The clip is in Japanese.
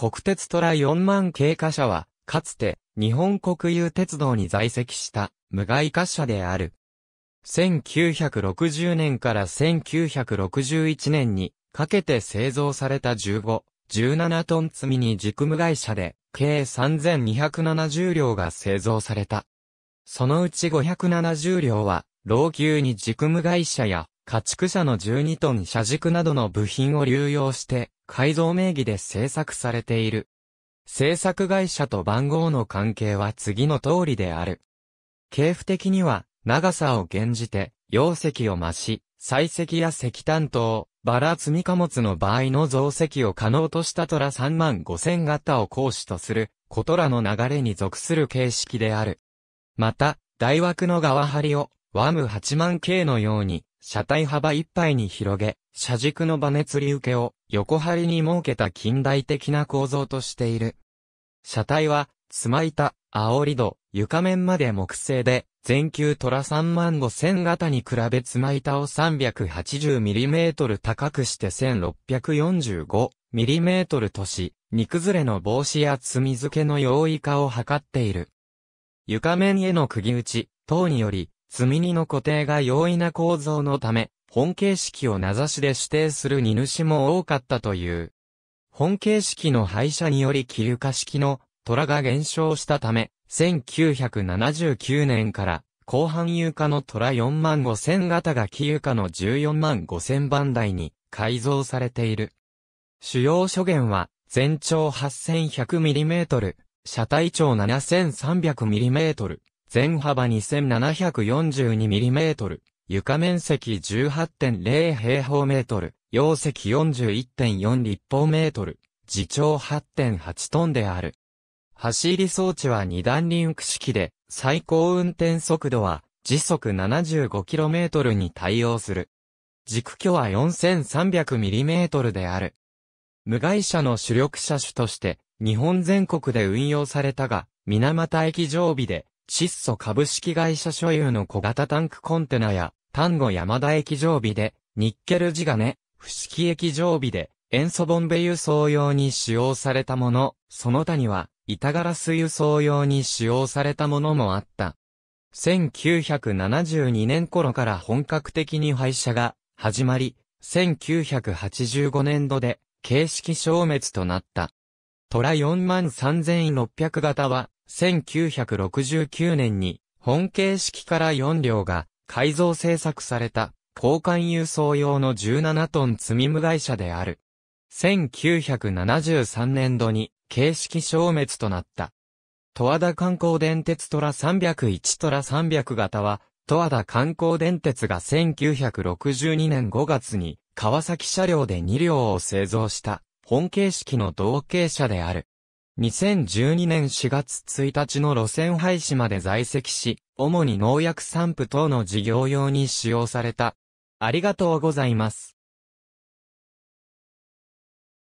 国鉄トラ4万系貨車は、かつて、日本国有鉄道に在籍した、無害貨車である。1960年から1961年に、かけて製造された15、17トン積みに軸無害車で、計3270両が製造された。そのうち570両は、老朽に軸無害車や家畜車の12トン車軸などの部品を流用して、改造名義で製作されている。製作会社と番号の関係は次の通りである。系譜的には、長さを減じて、容積を増し、採石や石炭等、バラ積み貨物の場合の増積を可能としたトラ3万5000型を行使とする、ことらの流れに属する形式である。また、大枠の側張りを、ワム8万系のように、車体幅いっぱいに広げ、車軸のネ熱り受けを横張りに設けた近代的な構造としている。車体は、つま板、煽り戸、床面まで木製で、全球虎3万5千型に比べつま板を 380mm 高くして 1645mm とし、荷崩れの防止や積み付けの容易化を図っている。床面への釘打ち等により、積み荷の固定が容易な構造のため、本形式を名指しで指定する荷主も多かったという。本形式の廃車により気床式の虎が減少したため、1979年から後半有価の虎4万5千型が気床の14万5千番台に改造されている。主要諸元は全長 8100mm、車体長 7300mm、全幅 2742mm、床面積18.0平方メートル、容積41.4立方メートル、自重8.8トンである。走り装置は二段リンク式で、最高運転速度は時速 75km に対応する。軸距は 4300mm である。無害車の主力車種として、日本全国で運用されたが、水俣駅常備で、質素株式会社所有の小型タンクコンテナや、丹後山田駅常備で、ニッケル地金、伏木駅常備で、塩素ボンベ輸送用に使用されたもの、その他には、板ガラス輸送用に使用されたものもあった。1972年頃から本格的に廃車が始まり、1985年度で形式消滅となった。トラ43600型は1969年に本形式から4両が改造製作された交換輸送用の17トン積み無害社である。1973年度に形式消滅となった。十和田観光電鉄トラ301トラ300型は、十和田観光電鉄が1962年5月に川崎車両で2両を製造した本形式の同型車である。2012年4月1日の路線廃止まで在籍し、主に農薬散布等の事業用に使用された。ありがとうございます。